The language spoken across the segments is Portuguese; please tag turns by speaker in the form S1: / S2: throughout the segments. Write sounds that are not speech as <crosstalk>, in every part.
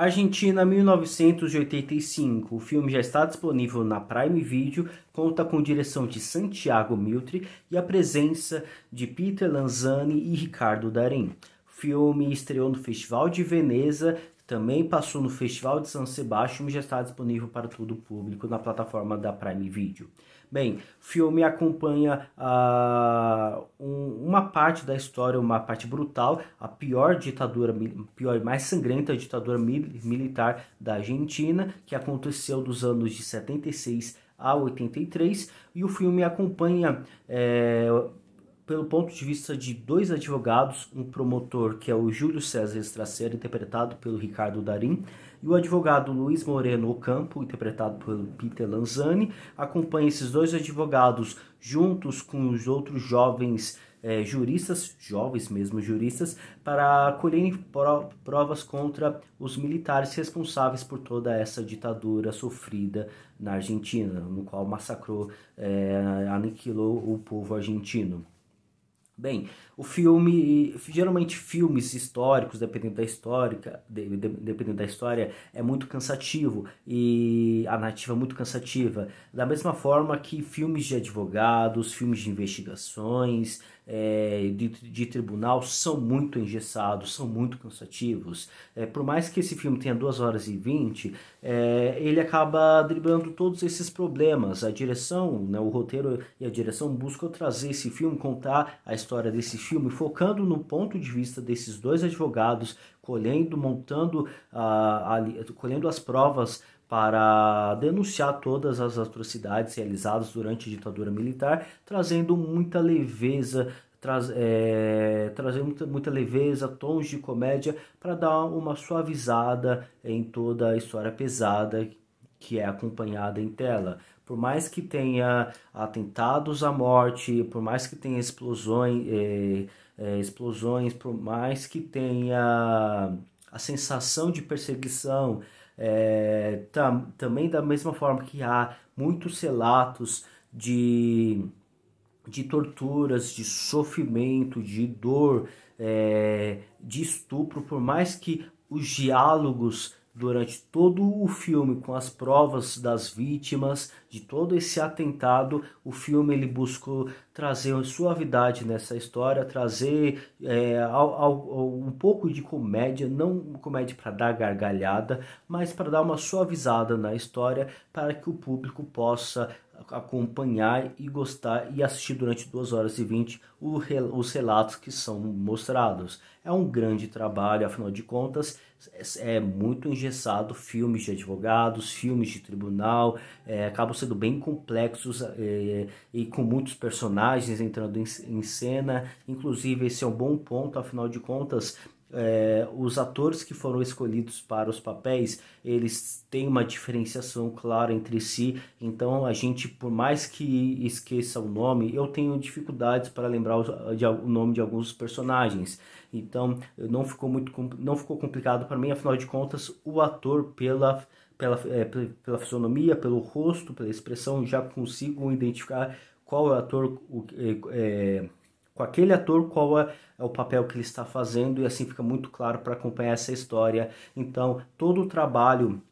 S1: Argentina 1985. O filme já está disponível na Prime Video, conta com direção de Santiago Miltre e a presença de Peter Lanzani e Ricardo Darim. O filme estreou no Festival de Veneza, também passou no Festival de São Sebastião e já está disponível para todo o público na plataforma da Prime Video. Bem, o filme acompanha uh, um, uma parte da história, uma parte brutal, a pior ditadura, pior e mais sangrenta ditadura mil, militar da Argentina, que aconteceu dos anos de 76 a 83, e o filme acompanha. É, pelo ponto de vista de dois advogados, um promotor que é o Júlio César Estracer, interpretado pelo Ricardo Darim, e o advogado Luiz Moreno Ocampo, interpretado por Peter Lanzani, acompanha esses dois advogados juntos com os outros jovens é, juristas, jovens mesmo juristas, para colherem provas contra os militares responsáveis por toda essa ditadura sofrida na Argentina, no qual massacrou, eh, aniquilou o povo argentino. Bem, o filme, geralmente filmes históricos, dependendo da histórica, de, de, dependendo da história, é muito cansativo e a narrativa é muito cansativa. Da mesma forma que filmes de advogados, filmes de investigações, é, de, de, tribunal são muito engessados, são muito cansativos. É, por mais que esse filme tenha 2 horas e 20, é, ele acaba driblando todos esses problemas. A direção, né, o roteiro e a direção buscam trazer esse filme, contar a história desse filme, focando no ponto de vista desses dois advogados, colhendo, montando, ah, ali, colhendo as provas para denunciar todas as atrocidades realizadas durante a ditadura militar, trazendo muita leveza, traz, é, trazendo muita, muita, leveza, tons de comédia para dar uma suavizada em toda a história pesada que é acompanhada em tela. Por mais que tenha atentados à morte, por mais que tenha explosões, é, é, explosões, por mais que tenha a sensação de perseguição, é, tam, também da mesma forma que há muitos relatos de, de torturas, de sofrimento, de dor, é, de estupro, por mais que os diálogos durante todo o filme com as provas das vítimas de todo esse atentado o filme ele buscou trazer suavidade nessa história trazer é, um pouco de comédia não comédia para dar gargalhada mas para dar uma suavizada na história para que o público possa acompanhar e gostar e assistir durante 2 horas e 20 os relatos que são mostrados. É um grande trabalho, afinal de contas, é, é muito engessado filmes de advogados, filmes de tribunal, é, acabam sendo bem complexos é, e com muitos personagens entrando em, em cena. Inclusive, esse é um bom ponto, afinal de contas, é, os atores que foram escolhidos para os papéis eles têm uma diferenciação clara entre si então a gente por mais que esqueça o nome eu tenho dificuldades para lembrar o, de, o nome de alguns personagens então não ficou muito não ficou complicado para mim afinal de contas o ator pela pela, é, pela fisionomia pelo rosto pela expressão já consigo identificar qual é o ator o, é, é com aquele ator qual é, o papel que ele está fazendo e assim fica muito claro para acompanhar essa história. Então, todo o trabalho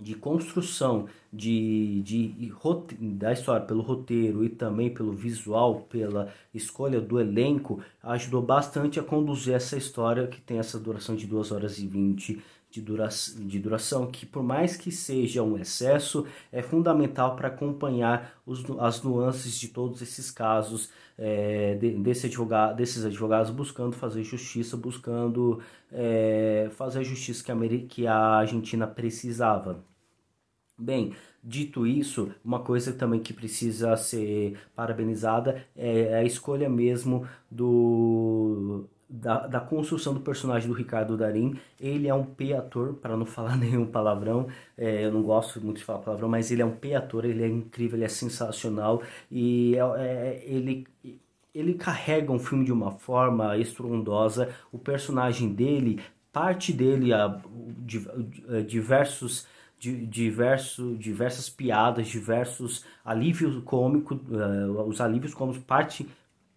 S1: de construção de, de, da história pelo roteiro e também pelo visual, pela escolha do elenco, ajudou bastante a conduzir essa história que tem essa duração de 2 horas e 20 de, dura de duração, que por mais que seja um excesso, é fundamental para acompanhar os, as nuances de todos esses casos é, de, desse advogado, desses advogados buscando fazer justiça, buscando é, fazer a justiça que a, que a Argentina precisava. Bem, dito isso, uma coisa também que precisa ser parabenizada é, é a escolha mesmo do da, da construção do personagem do Ricardo Darim. Ele é um P-ator, para não falar <laughs> nenhum palavrão, é, eu não gosto muito de falar palavrão, mas ele é um P-ator, ele é incrível, ele é sensacional e é, é, ele ele carrega um filme de uma forma estrondosa. O personagem dele, parte dele, a, eh, diversos, diverso, diversas piadas, diversos alívios cômicos, eh, os alívios cômicos, parte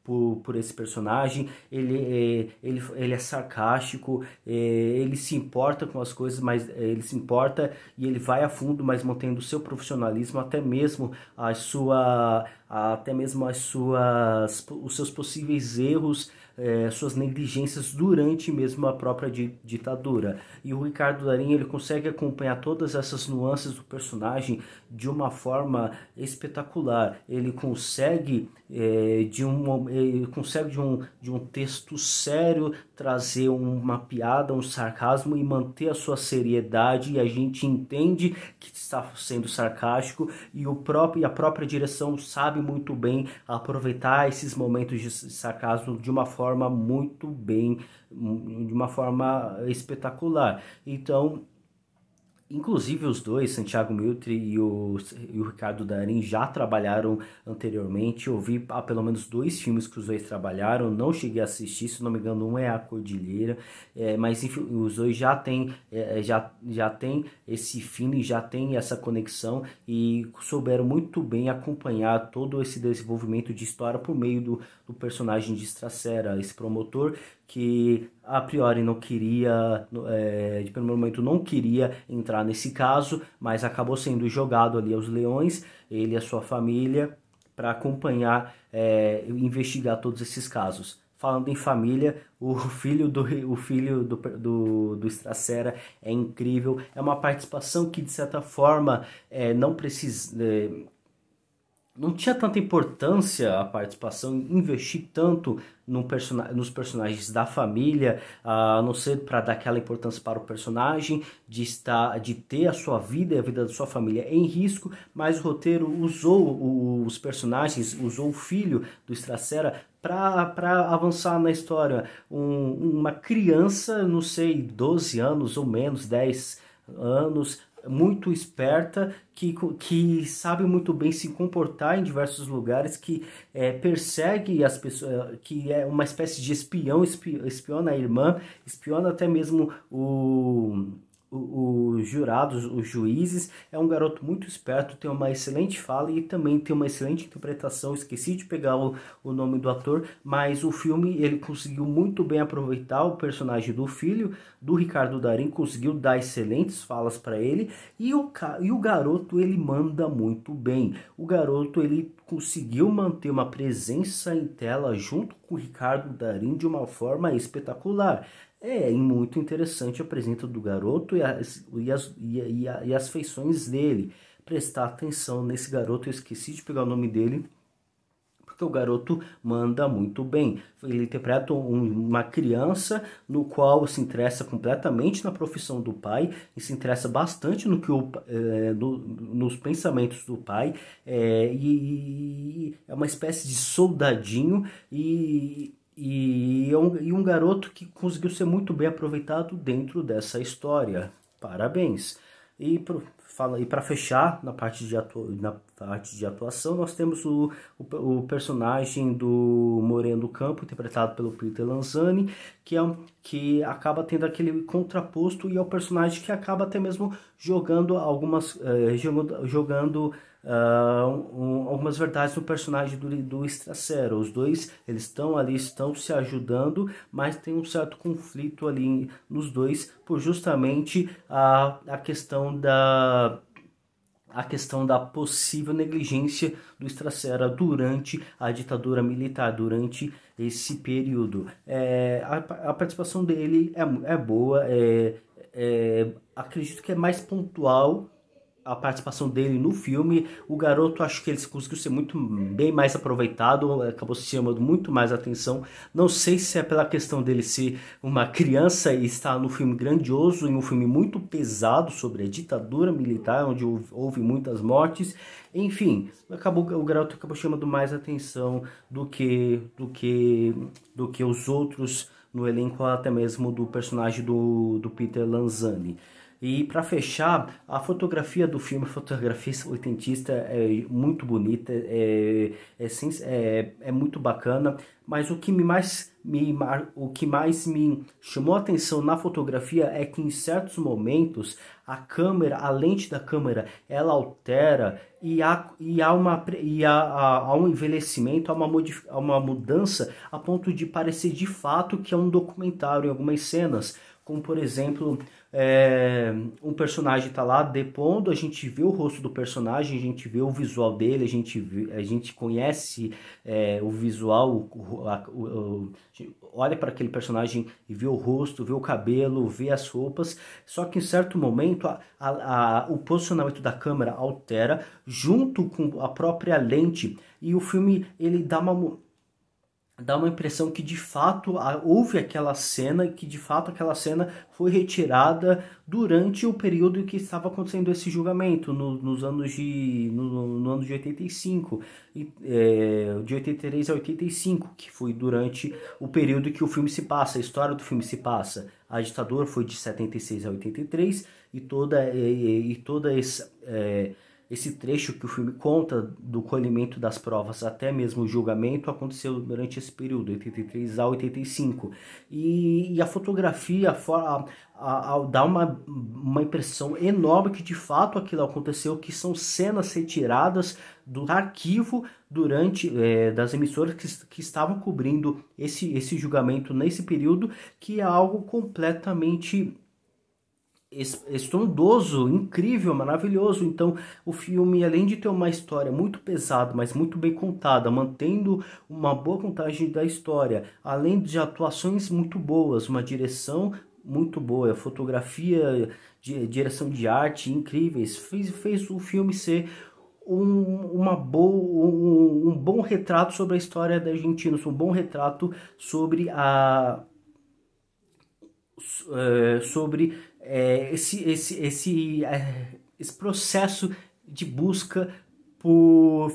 S1: por, por esse personagem, ele, é, ele, ele é sarcástico, é, ele se importa com as coisas, mas é, ele se importa e ele vai a fundo, mas mantendo o seu profissionalismo, até mesmo a sua até mesmo as suas, os seus possíveis erros, é, suas negligências durante mesmo a própria di ditadura. E o Ricardo Darim ele consegue acompanhar todas essas nuances do personagem de uma forma espetacular. Ele consegue é, de um é, ele consegue de um, de um texto sério trazer uma piada, um sarcasmo e manter a sua seriedade. E a gente entende que está sendo sarcástico e o próprio e a própria direção sabe sabe muito bem aproveitar esses momentos de sarcasmo de uma forma muito bem, hum, de uma forma espetacular. Então, Inclusive os dois, Santiago Miltre e o, e o Ricardo Darim, já trabalharam anteriormente. Eu vi há ah, pelo menos dois filmes que os dois trabalharam, não cheguei a assistir, se não me engano, um é A Cordilheira, é, mas enfim, os dois já têm é, é já, já tem esse feeling, já tem essa conexão e souberam muito bem acompanhar todo esse desenvolvimento de história por meio do, do personagem de Estracera, esse promotor que a priori não queria, é, de primeiro momento não queria entrar nesse caso, mas acabou sendo jogado ali aos leões, ele e a sua família, para acompanhar é, investigar todos esses casos. Falando em família, o <laughs> filho do o filho do, do, do Stracera é incrível, é uma participação que de certa forma é, não precisa. É, não tinha tanta importância a participação, investir tanto no person nos personagens da família, a não ser para dar aquela importância para o personagem, de estar, de ter a sua vida e a vida da sua família em risco, mas o roteiro usou os personagens, usou o filho do Stracera para avançar na história. Um, uma criança, não sei, 12 anos ou menos, 10 anos, muito esperta, que, que sabe muito bem se comportar em diversos lugares, que é, persegue as pessoas, que é uma espécie de espião, espiona a irmã, espiona até mesmo o os jurados, os juízes. É um garoto muito esperto, tem uma excelente fala e também tem uma excelente interpretação. Esqueci de pegar o, o nome do ator, mas o filme ele conseguiu muito bem aproveitar o personagem do filho do Ricardo Darim, conseguiu dar excelentes falas para ele e o, e o garoto ele manda muito bem. O garoto ele conseguiu manter uma presença em tela junto com o Ricardo Darim de uma forma espetacular é muito interessante a presença do garoto e as, e as, e, e as feições dele. Prestar atenção nesse garoto, eu esqueci de pegar o nome dele, porque o garoto manda muito bem. Ele interpreta um, uma criança no qual se interessa completamente na profissão do pai e se interessa bastante no que o, é, no, nos pensamentos do pai. É, e, e é uma espécie de soldadinho e e, é um, e um garoto que conseguiu ser muito bem aproveitado dentro dessa história. Parabéns! E pro, fala e para fechar na parte de atua, na parte de atuação nós temos o, o, o, personagem do Moreno Campo interpretado pelo Peter Lanzani que é um, que acaba tendo aquele contraposto e é o personagem que acaba até mesmo jogando algumas eh, jogando, jogando uh, um, algumas verdades do personagem do, do Os dois eles estão ali, estão se ajudando, mas tem um certo conflito ali nos dois por justamente a, a questão da a questão da possível negligência do Estracera durante a ditadura militar, durante esse período. É, a, a, participação dele é, é boa, é, é acredito que é mais pontual a participação dele no filme, o garoto acho que ele conseguiu ser muito bem mais aproveitado, acabou se chamando muito mais atenção. Não sei se é pela questão dele ser uma criança e estar no filme grandioso, em um filme muito pesado sobre a ditadura militar, onde houve muitas mortes. Enfim, acabou o garoto acabou chamando mais atenção do que do que do que os outros no elenco até mesmo do personagem do, do Peter Lanzani. E para fechar, a fotografia do filme, a fotografia oitentista é muito bonita, é, é, é, é muito bacana, mas o que, me mais, me, o que mais me chamou a atenção na fotografia é que em certos momentos a câmera, a lente da câmera, ela altera e há, e há, uma, e há, há um envelhecimento, há uma, há uma mudança a ponto de parecer de fato que é um documentário em algumas cenas, como por exemplo é, um personagem está lá depondo, a gente vê o rosto do personagem, a gente vê o visual dele, a gente, vê, a gente conhece é, o visual, o, a, o, olha para aquele personagem e vê o rosto, vê o cabelo, vê as roupas. Só que em certo momento a, a, o posicionamento da câmera altera junto com a própria lente e o filme ele dá uma dá uma impressão que de fato houve aquela cena, que de fato aquela cena foi retirada durante o período em que estava acontecendo esse julgamento, no, nos anos de, no, no ano de 85, é, de 83 a 85, que foi durante o período que o filme se passa, a história do filme se passa. A ditadura foi de 76 a 83 e toda, e, e toda essa... É, esse trecho que o filme conta do colhimento das provas até mesmo o julgamento aconteceu durante esse período, 83 a 85. E, e a fotografia a, a, a dá uma, uma impressão enorme que de fato aquilo aconteceu, que são cenas retiradas do arquivo durante é, das emissoras que, que estavam cobrindo esse, esse julgamento nesse período, que é algo completamente estrondoso, incrível, maravilhoso. Então, o filme, além de ter uma história muito pesada, mas muito bem contada, mantendo uma boa contagem da história, além de atuações muito boas, uma direção muito boa, fotografia, direção de arte incríveis, fez, fez o filme ser um, uma um, um bom retrato sobre a história da Argentina, um bom retrato sobre a eh, sobre é, esse, esse, esse, é, esse processo de busca por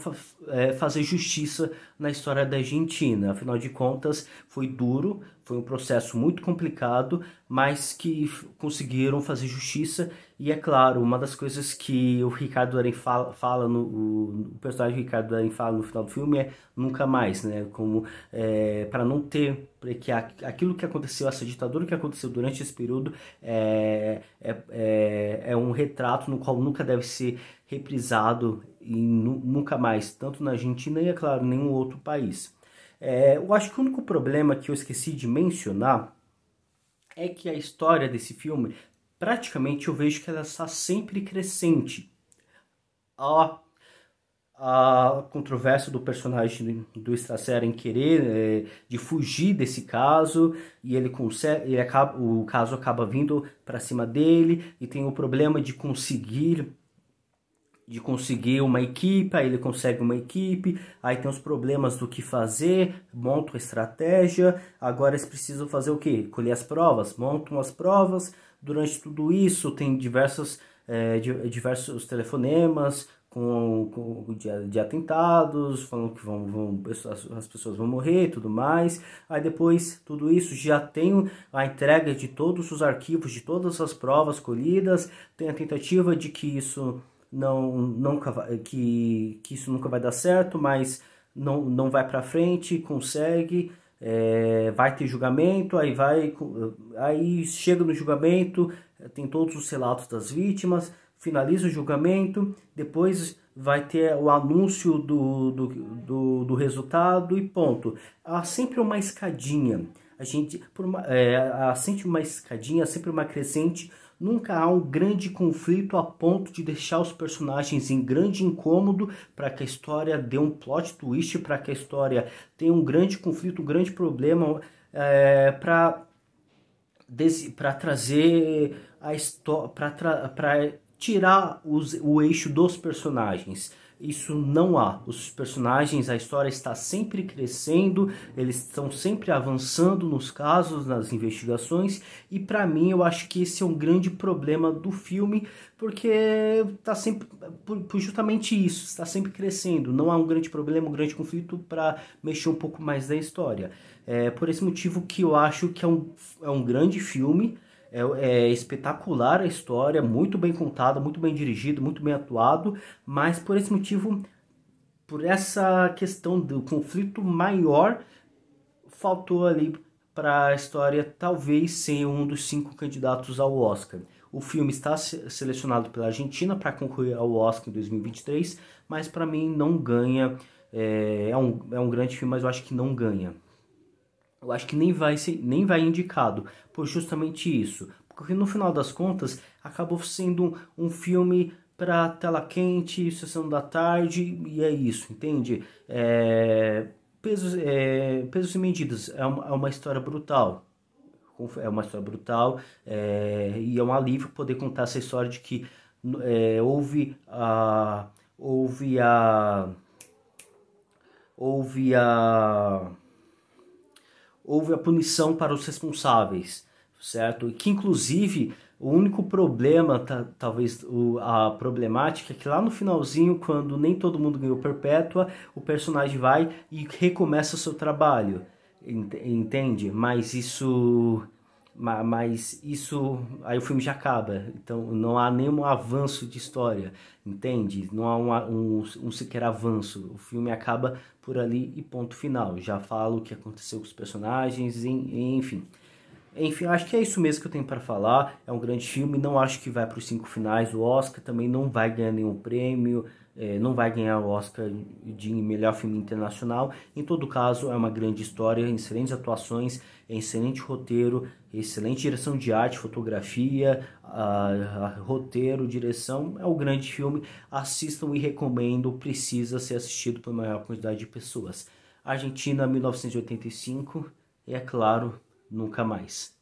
S1: é, fazer justiça na história da Argentina. Afinal de contas, foi duro, foi um processo muito complicado, mas que conseguiram fazer justiça. E é claro, uma das coisas que o Ricardo Darin fala, fala no, o, personagem Ricardo Darin fala no final do filme é nunca mais, né? Como é, para não ter que aquilo que aconteceu, essa ditadura que aconteceu durante esse período é, é, é, é um retrato no qual nunca deve ser reprisado e nu, nunca mais, tanto na Argentina e, é claro, nenhum outro país. É, eu acho que o único problema que eu esqueci de mencionar é que a história desse filme, praticamente eu vejo que ela está sempre crescente. A, a controvérsia do personagem do, do Stracer em querer, é, de fugir desse caso, e ele consegue, ele acaba, o caso acaba vindo para cima dele, e tem o problema de conseguir de conseguir uma equipe, aí ele consegue uma equipe, aí tem os problemas do que fazer, monta uma estratégia, agora eles precisam fazer o que? Colher as provas, montam as provas, durante tudo isso tem diversas, é, diversos telefonemas com, com de, de, atentados, falando que vão, vão, as pessoas vão morrer tudo mais, aí depois tudo isso já tem a entrega de todos os arquivos, de todas as provas colhidas, tem a tentativa de que isso não nunca vai, que, que isso nunca vai dar certo, mas não, não vai para frente, consegue, é, vai ter julgamento, aí vai aí chega no julgamento, tem todos os relatos das vítimas, finaliza o julgamento, depois vai ter o anúncio do, do, do, do resultado e ponto. Há sempre uma escadinha. A gente por uma, é, há sempre uma escadinha, sempre uma crescente Nunca há um grande conflito a ponto de deixar os personagens em grande incômodo para que a história dê um plot twist, para que a história tenha um grande conflito, um grande problema é, eh, para para trazer a história para tirar os, o eixo dos personagens isso não há. Os personagens, a história está sempre crescendo, eles estão sempre avançando nos casos, nas investigações, e para mim eu acho que esse é um grande problema do filme, porque está sempre por, por, justamente isso, está sempre crescendo. Não há um grande problema, um grande conflito para mexer um pouco mais da história. É por esse motivo que eu acho que é um, é um grande filme é, é, espetacular a história, muito bem contada, muito bem dirigido, muito bem atuado, mas por esse motivo, por essa questão do conflito maior, faltou ali para a história talvez ser um dos cinco candidatos ao Oscar. O filme está selecionado pela Argentina para concorrer ao Oscar em 2023, mas para mim não ganha. É, é, um, é um grande filme, mas eu acho que não ganha eu acho que nem vai, ser, nem vai indicado por justamente isso. Porque no final das contas, acabou sendo um, um filme para tela quente, sessão da tarde, e é isso, entende? É, pesos, é, pesos e medidas, é uma, é uma história brutal. É uma história brutal é, e é um alívio poder contar essa história de que é, houve a. houve a. houve a houve a punição para os responsáveis, certo? E que inclusive o único problema, tá, talvez o, a problemática, é que lá no finalzinho, quando nem todo mundo ganhou perpétua, o personagem vai e recomeça o seu trabalho, entende? Mas isso mas isso aí o filme já acaba então não há nenhum avanço de história entende não há um, um, um, sequer avanço o filme acaba por ali e ponto final já falo o que aconteceu com os personagens enfim enfim acho que é isso mesmo que eu tenho para falar é um grande filme não acho que vai para os cinco finais o Oscar também não vai ganhar nenhum prêmio é, não vai ganhar o Oscar de melhor filme internacional. Em todo caso, é uma grande história, excelentes atuações, excelente roteiro, excelente direção de arte, fotografia, a, a, roteiro, direção. É um grande filme. Assistam e recomendo. Precisa ser assistido por maior quantidade de pessoas. Argentina, 1985. E é claro, nunca mais.